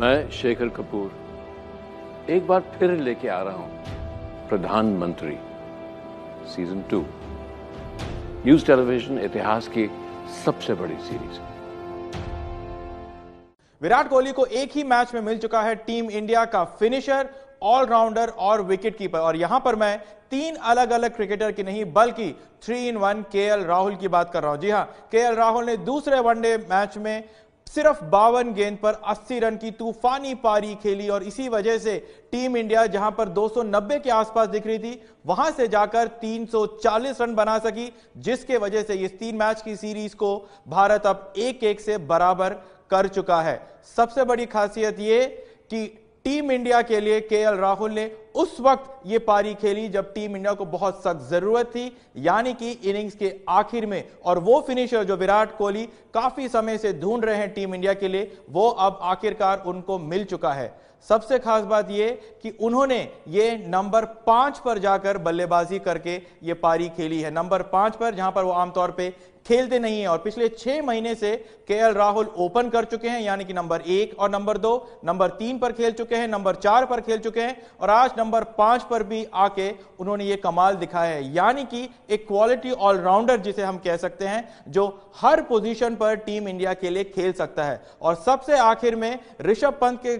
मैं शेखर कपूर एक बार फिर लेके आ रहा हूं प्रधानमंत्री सीजन टू न्यूज टेलीविजन इतिहास की सबसे बड़ी सीरीज विराट कोहली को एक ही मैच में मिल चुका है टीम इंडिया का फिनिशर ऑलराउंडर और विकेट कीपर और यहां पर मैं तीन अलग अलग क्रिकेटर की नहीं बल्कि थ्री इन वन के राहुल की बात कर रहा हूं जी हां के राहुल ने दूसरे वनडे मैच में सिर्फ बावन गेंद पर 80 रन की तूफानी पारी खेली और इसी वजह से टीम इंडिया जहां पर 290 के आसपास दिख रही थी वहां से जाकर 340 रन बना सकी जिसके वजह से इस तीन मैच की सीरीज को भारत अब एक एक से बराबर कर चुका है सबसे बड़ी खासियत यह कि टीम इंडिया के लिए के राहुल ने उस वक्त ये पारी खेली जब टीम इंडिया को बहुत सख्त जरूरत थी यानी कि इनिंग्स के आखिर में और वो फिनिशर जो विराट कोहली काफी समय से ढूंढ रहे हैं टीम इंडिया के लिए वो अब आखिरकार उनको मिल चुका है सबसे खास बात यह कि उन्होंने ये नंबर पांच पर जाकर बल्लेबाजी करके ये पारी खेली है नंबर पांच पर जहां पर वो आमतौर पे खेलते नहीं है और पिछले छह महीने से के राहुल ओपन कर चुके हैं यानी कि नंबर एक और नंबर दो नंबर तीन पर खेल चुके हैं नंबर चार पर खेल चुके हैं और आज नंबर पांच पर भी आके उन्होंने ये कमाल दिखाया है यानी कि एक क्वालिटी ऑलराउंडर जिसे हम कह सकते हैं जो हर पोजीशन पर टीम इंडिया के लिए खेल सकता है और सबसे आखिर में ऋषभ पंत के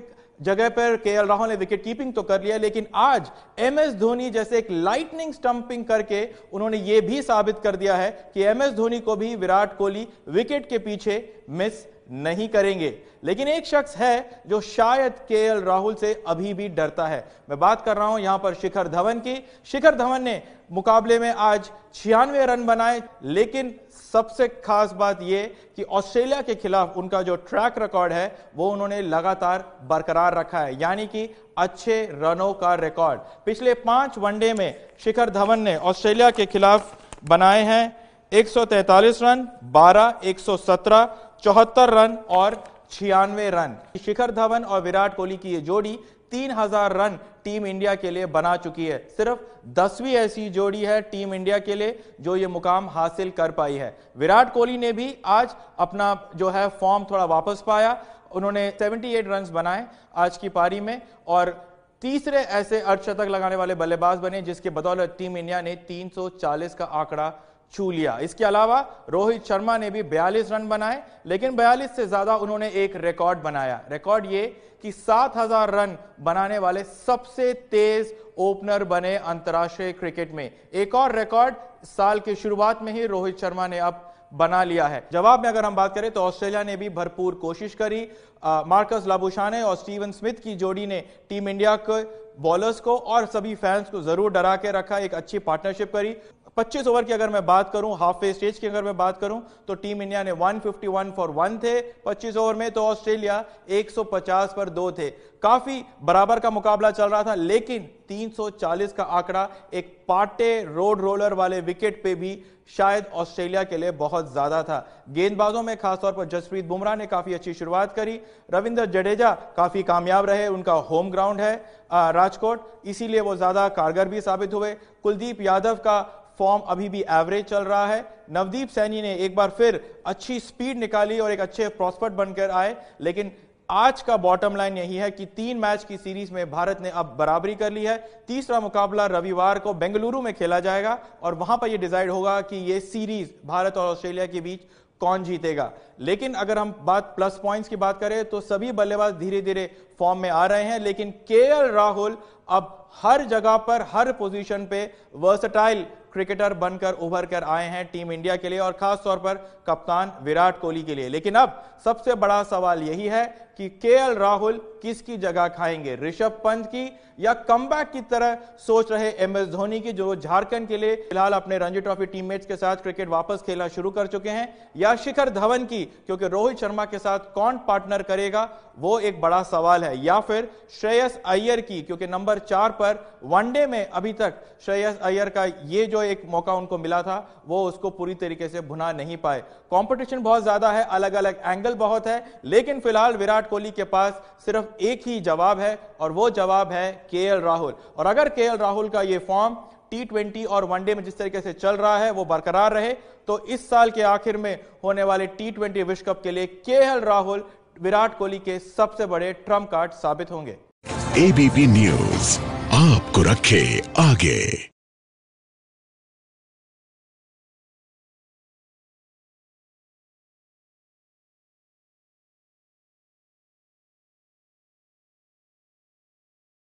जगह पर के एल राहुल ने विकेट कीपिंग तो कर लिया लेकिन आज एम एस धोनी जैसे एक लाइटनिंग स्टंपिंग करके उन्होंने यह भी साबित कर दिया है कि एम एस धोनी को भी विराट कोहली विकेट के पीछे मिस नहीं करेंगे लेकिन एक शख्स है जो शायद के राहुल से अभी भी डरता है मैं बात कर रहा हूं यहां पर शिखर धवन की शिखर धवन ने मुकाबले में आज छियानवे रन बनाए लेकिन सबसे खास बात यह कि ऑस्ट्रेलिया के खिलाफ उनका जो ट्रैक रिकॉर्ड है वो उन्होंने लगातार बरकरार रखा है यानी कि अच्छे रनों का रिकॉर्ड पिछले पांच वनडे में शिखर धवन ने ऑस्ट्रेलिया के खिलाफ बनाए हैं 143 रन 12 117 74 रन और छियानवे रन शिखर धवन और विराट कोहली की ये जोड़ी 3000 रन टीम इंडिया के लिए बना चुकी है सिर्फ दसवीं ऐसी जोड़ी है टीम इंडिया के लिए जो ये मुकाम हासिल कर पाई है विराट कोहली ने भी आज अपना जो है फॉर्म थोड़ा वापस पाया उन्होंने 78 रन बनाए आज की पारी में और तीसरे ऐसे अर्धशतक लगाने वाले बल्लेबाज बने जिसके बदौलत टीम इंडिया ने 340 का आंकड़ा छू लिया इसके अलावा रोहित शर्मा ने भी 42 रन बनाए लेकिन 42 से ज्यादा उन्होंने एक रिकॉर्ड बनाया रिकॉर्ड ये कि 7000 रन बनाने वाले सबसे तेज ओपनर बने अंतर्राष्ट्रीय क्रिकेट में एक और रिकॉर्ड साल की शुरुआत में ही रोहित शर्मा ने अब बना लिया है जवाब में अगर हम बात करें तो ऑस्ट्रेलिया ने भी भरपूर कोशिश करी मार्कस लाबुशाने और स्टीवन स्मिथ की जोड़ी ने टीम इंडिया के बॉलर्स को और सभी फैंस को जरूर डरा के रखा एक अच्छी पार्टनरशिप करी 25 ओवर की अगर मैं बात करूं हाफ वे स्टेज की अगर मैं बात करूं तो टीम इंडिया ने 151 फॉर वन थे 25 ओवर में तो ऑस्ट्रेलिया 150 पर दो थे काफी बराबर का मुकाबला चल रहा था लेकिन 340 का आंकड़ा एक पाटे रोड रोलर वाले विकेट पे भी शायद ऑस्ट्रेलिया के लिए बहुत ज्यादा था गेंदबाजों में खासतौर पर जसप्रीत बुमराह ने काफी अच्छी शुरुआत करी रविंद्र जडेजा काफी कामयाब रहे उनका होम ग्राउंड है राजकोट इसीलिए वो ज्यादा कारगर भी साबित हुए कुलदीप यादव का फॉर्म अभी भी एवरेज चल रहा है नवदीप सैनी ने एक बार फिर अच्छी स्पीड निकाली और एक अच्छे प्रॉस्पर्ट बनकर आए लेकिन आज का बॉटम लाइन यही है कि तीन मैच की सीरीज में भारत ने अब बराबरी कर ली है तीसरा मुकाबला रविवार को बेंगलुरु में खेला जाएगा और वहां पर यह डिसाइड होगा कि यह सीरीज भारत और ऑस्ट्रेलिया के बीच कौन जीतेगा लेकिन अगर हम बात प्लस पॉइंट्स की बात करें तो सभी बल्लेबाज धीरे धीरे फॉर्म में आ रहे हैं लेकिन के राहुल अब हर जगह पर हर पोजीशन पे वर्सटाइल क्रिकेटर बनकर उभर कर आए हैं टीम इंडिया के लिए और खास तौर पर कप्तान विराट कोहली के लिए लेकिन अब सबसे बड़ा सवाल यही है कि केएल राहुल किसकी जगह खाएंगे ऋषभ पंत की या कम की तरह सोच रहे एम एस धोनी की जो झारखंड के लिए फिलहाल अपने रणजी ट्रॉफी टीममेट्स के साथ क्रिकेट वापस खेलना शुरू कर चुके हैं या शिखर धवन की क्योंकि रोहित शर्मा के साथ कौन पार्टनर करेगा वो एक बड़ा सवाल है या फिर श्रेयस अय्यर की क्योंकि नंबर चार पर वनडे में अभी तक श्रेयस अय्यर का ये जो एक मौका उनको मिला था वो उसको पूरी तरीके से भुना नहीं पाए कॉम्पिटिशन बहुत ज्यादा है अलग अलग एंगल बहुत है लेकिन फिलहाल विराट विराट कोहली के पास सिर्फ एक ही जवाब है और वो जवाब है के राहुल और अगर के राहुल का ये फॉर्म टी और वनडे में जिस तरीके से चल रहा है वो बरकरार रहे तो इस साल के आखिर में होने वाले टी ट्वेंटी विश्व कप के लिए के राहुल विराट कोहली के सबसे बड़े ट्रम्प कार्ड साबित होंगे एबीपी न्यूज आपको रखे आगे